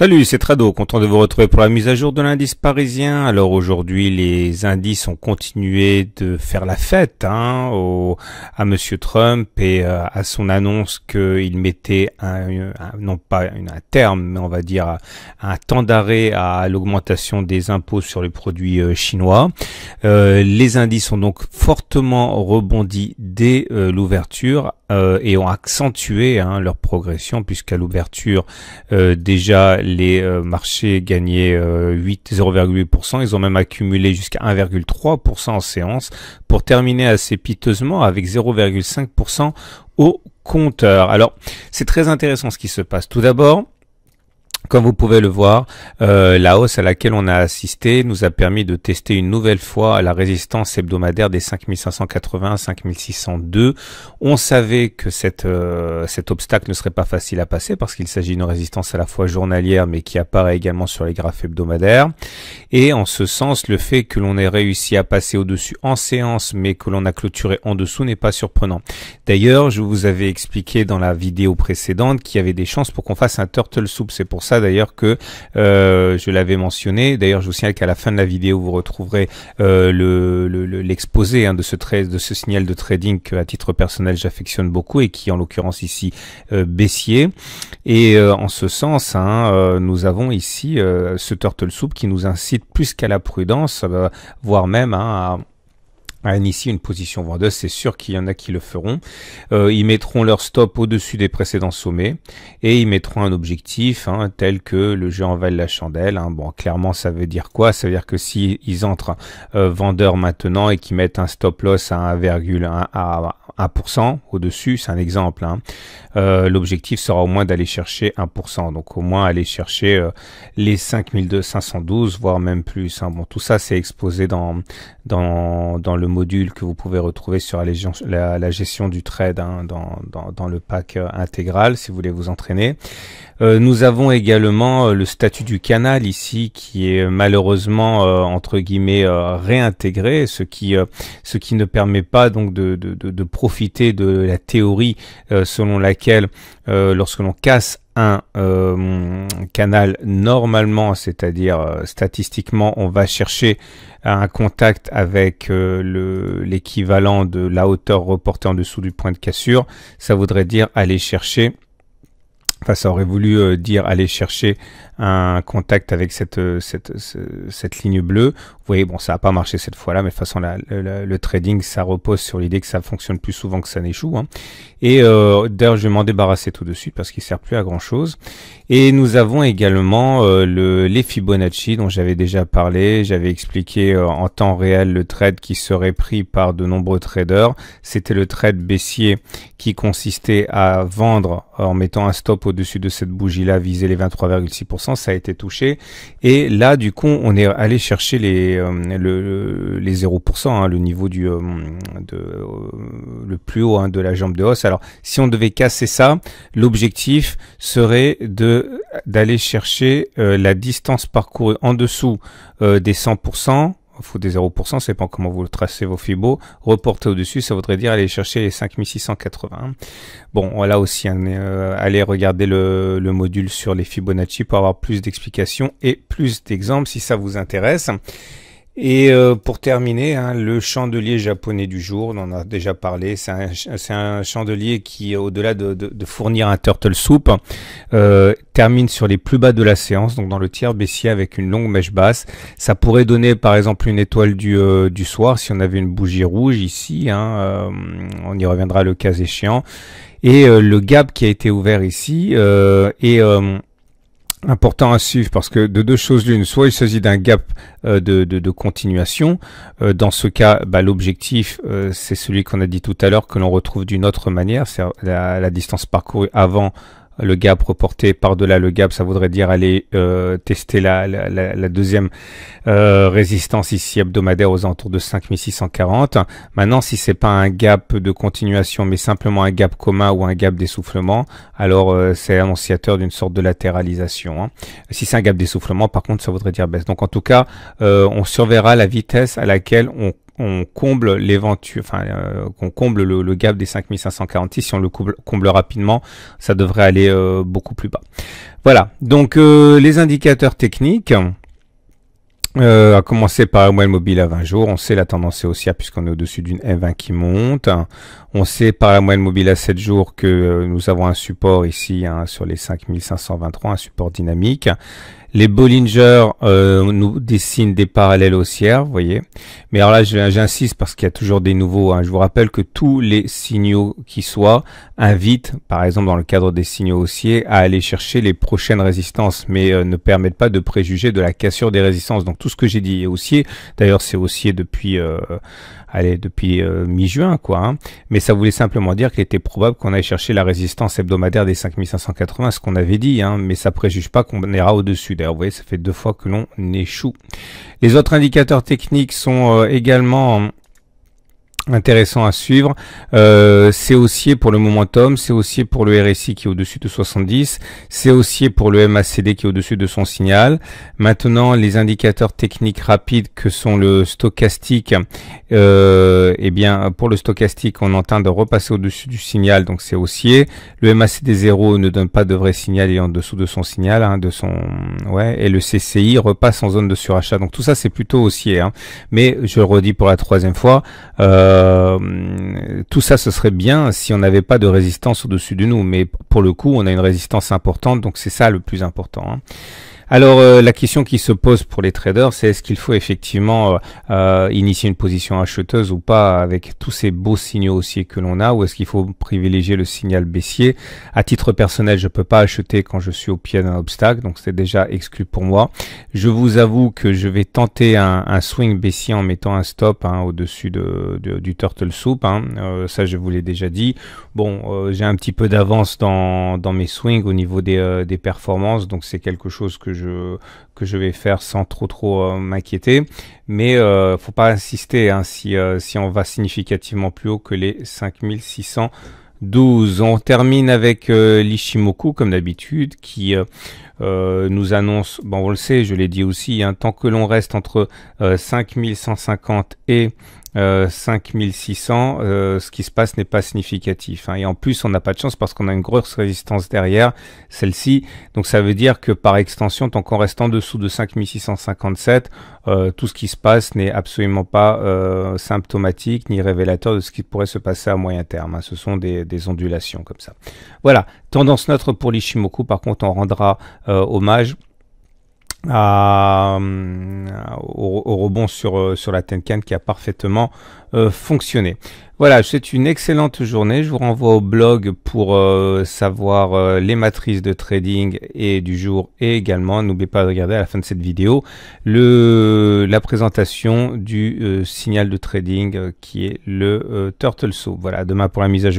Salut, c'est Trado, content de vous retrouver pour la mise à jour de l'indice parisien. Alors aujourd'hui, les indices ont continué de faire la fête hein, à Monsieur Trump et euh, à son annonce qu'il mettait un, non pas un terme, mais on va dire un temps d'arrêt à l'augmentation des impôts sur les produits euh, chinois. Euh, les indices ont donc fortement rebondi dès l'ouverture et ont accentué hein, leur progression puisqu'à l'ouverture déjà les euh, marchés gagnaient euh, 8, 0,8%. Ils ont même accumulé jusqu'à 1,3% en séance pour terminer assez piteusement avec 0,5% au compteur. Alors, c'est très intéressant ce qui se passe. Tout d'abord, comme vous pouvez le voir, euh, la hausse à laquelle on a assisté nous a permis de tester une nouvelle fois la résistance hebdomadaire des 5580 5602. On savait que cette, euh, cet obstacle ne serait pas facile à passer parce qu'il s'agit d'une résistance à la fois journalière mais qui apparaît également sur les graphes hebdomadaires. Et en ce sens, le fait que l'on ait réussi à passer au-dessus en séance mais que l'on a clôturé en dessous n'est pas surprenant. D'ailleurs, je vous avais expliqué dans la vidéo précédente qu'il y avait des chances pour qu'on fasse un turtle soup. C'est pour ça d'ailleurs que euh, je l'avais mentionné. D'ailleurs, je vous signale qu'à la fin de la vidéo, vous retrouverez euh, l'exposé hein, de ce de ce signal de trading que, à titre personnel, j'affectionne beaucoup et qui, en l'occurrence ici, euh, baissier. Et euh, en ce sens, hein, nous avons ici ce turtle soup qui nous incite plus qu'à la prudence, voire même hein, à à initier une position vendeuse, c'est sûr qu'il y en a qui le feront. Euh, ils mettront leur stop au-dessus des précédents sommets et ils mettront un objectif hein, tel que le jeu en vaille la chandelle. Hein. Bon, clairement, ça veut dire quoi Ça veut dire que si entrent euh, vendeurs maintenant et qu'ils mettent un stop loss à 1,1 à 1% au-dessus, c'est un exemple. Hein, euh, l'objectif sera au moins d'aller chercher 1%, donc au moins aller chercher euh, les 52512 voire même plus. Bon, tout ça, c'est exposé dans, dans, dans le module que vous pouvez retrouver sur la, gestion du trade hein, dans, le pack euh, intégral si vous voulez vous entraîner. Euh, nous avons également euh, le statut du canal ici qui est malheureusement entre guillemets réintégré, ce qui, ce qui ne permet pas donc de, de, de profiter de la théorie selon laquelle lorsque l'on casse un euh, canal normalement, c'est-à-dire euh, statistiquement, on va chercher un contact avec euh, le l'équivalent de la hauteur reportée en dessous du point de cassure. Ça voudrait dire aller chercher Enfin, ça aurait voulu euh, dire aller chercher un contact avec cette, euh, cette, euh, cette, ligne bleue. Vous voyez, bon, ça n'a pas marché cette fois-là, mais de toute façon, le trading, ça repose sur l'idée que ça fonctionne plus souvent que ça n'échoue. Hein. Et d'ailleurs, je vais m'en débarrasser tout de suite parce qu'il sert plus à grand-chose. Et nous avons également le, les Fibonacci dont j'avais déjà parlé. J'avais expliqué en temps réel le trade qui serait pris par de nombreux traders. C'était le trade baissier qui consistait à vendre en mettant un stop au-dessus de cette bougie-là, viser les 23,6%, ça a été touché. Et là, du coup, on est allé chercher les, euh, le, les 0%, hein, le niveau du, euh, de, euh, le plus haut hein, de la jambe de hausse. Alors, si on devait casser ça, l'objectif serait de d'aller chercher la distance parcourue en dessous des 100%, faut des 0%, c'est pas comment vous tracez vos fibos. Reporter au-dessus, ça voudrait dire aller chercher les 5680. Bon, voilà aussi, euh, allez regarder le, le, module sur les Fibonacci pour avoir plus d'explications et plus d'exemples si ça vous intéresse. Et euh, pour terminer, hein, le chandelier japonais du jour, on en a déjà parlé, c'est un, chandelier qui, au-delà de, fournir un turtle soup, euh, termine sur les plus bas de la séance, donc dans le tiers baissier avec une longue mèche basse. Ça pourrait donner par exemple une étoile du, euh, du soir si on avait une bougie rouge ici, hein, on y reviendra le cas échéant. Et le gap qui a été ouvert ici est important à suivre parce que de deux choses l'une, soit il s'agit d'un gap euh, de, de, continuation, euh, dans ce cas bah, l'objectif euh, c'est celui qu'on a dit tout à l'heure que l'on retrouve d'une autre manière, c'est la, la, distance parcourue avant le gap reporté par-delà le gap, ça voudrait dire aller euh, tester la, la, la deuxième euh, résistance ici hebdomadaire aux alentours de 5640. Maintenant, si c'est pas un gap de continuation, mais simplement un gap commun ou un gap d'essoufflement, alors euh, c'est annonciateur d'une sorte de latéralisation. Hein. Si c'est un gap d'essoufflement, par contre, ça voudrait dire baisse. Donc en tout cas, on surveillera la vitesse à laquelle on on comble l'éventu, enfin, euh, qu'on comble le, gap des 5546. Si on le comble, comble rapidement, ça devrait aller euh, beaucoup plus bas. Voilà. Donc, euh, les indicateurs techniques. Euh, à commencer par moyenne mobile à 20 jours, on sait la tendance est haussière puisqu'on est au-dessus d'une M20 qui monte. On sait par la moyenne mobile à 7 jours que nous avons un support ici hein, sur les 5523, un support dynamique. Les Bollinger euh, nous dessinent des parallèles haussières, vous voyez. Mais alors là, j'insiste parce qu'il y a toujours des nouveaux. Hein. Je vous rappelle que tous les signaux qui soient invitent, par exemple dans le cadre des signaux haussiers, à aller chercher les prochaines résistances, mais euh, ne permettent pas de préjuger de la cassure des résistances. Donc tout ce que j'ai dit est haussier. D'ailleurs, c'est haussier depuis, euh, allez, depuis mi-juin, quoi. Hein. Mais ça voulait simplement dire qu'il était probable qu'on aille chercher la résistance hebdomadaire des 5580, ce qu'on avait dit, hein. mais ça préjuge pas qu'on ira au-dessus vous voyez, ça fait deux fois que l'on échoue. Les autres indicateurs techniques sont euh, également intéressant à suivre. Euh, c'est haussier pour le momentum, c'est aussi pour le RSI qui est au-dessus de 70, c'est aussi pour le MACD qui est au-dessus de son signal. Maintenant, les indicateurs techniques rapides que sont le stochastique, euh, eh bien pour le stochastique, on entend de repasser au-dessus du signal, donc c'est haussier. Le MACD 0 ne donne pas de vrai signal et en dessous de son signal, hein, de son ouais, et le CCI repasse en zone de surachat. Donc tout ça c'est plutôt haussier. Hein. Mais je le redis pour la troisième fois. Euh, euh, tout ça, ce serait bien si on n'avait pas de résistance au-dessus de nous, mais pour le coup, on a une résistance importante, donc c'est ça le plus important. Hein. Alors euh, la question qui se pose pour les traders, c'est est-ce qu'il faut effectivement euh, euh, initier une position acheteuse ou pas avec tous ces beaux signaux haussiers que l'on a, ou est-ce qu'il faut privilégier le signal baissier À titre personnel, je peux pas acheter quand je suis au pied d'un obstacle, donc c'est déjà exclu pour moi. Je vous avoue que je vais tenter un, swing baissier en mettant un stop hein, au-dessus de, du turtle soup. Hein. ça, je vous l'ai déjà dit. Bon, j'ai un petit peu d'avance dans, mes swings au niveau des, des performances, donc c'est quelque chose que je, que je vais faire sans trop trop euh, m'inquiéter. Mais ne euh, faut pas insister hein, euh, si, on va significativement plus haut que les 5612. On termine avec l'Ishimoku, comme d'habitude, qui nous annonce, bon, on le sait, je l'ai dit aussi, hein, tant que l'on reste entre 5150 et 5600, euh, euh, ce qui se passe n'est pas significatif. Hein. Et en plus, on n'a pas de chance parce qu'on a une grosse résistance derrière, celle-ci. Donc ça veut dire que par extension, tant qu'on reste en dessous de 5657, euh, tout ce qui se passe n'est absolument pas symptomatique ni révélateur de ce qui pourrait se passer à moyen terme. Hein. Ce sont des, des, ondulations comme ça. Voilà, tendance neutre pour l'Ishimoku. Par contre, on rendra hommage euh, au, rebond sur, euh, sur la Tenkan qui a parfaitement euh, fonctionné. Voilà, c'est une excellente journée. Je vous renvoie au blog pour savoir les matrices de trading et du jour et également n'oubliez pas de regarder à la fin de cette vidéo le, la présentation du signal de trading qui est le Turtle Soup. Voilà, demain pour la mise à jour.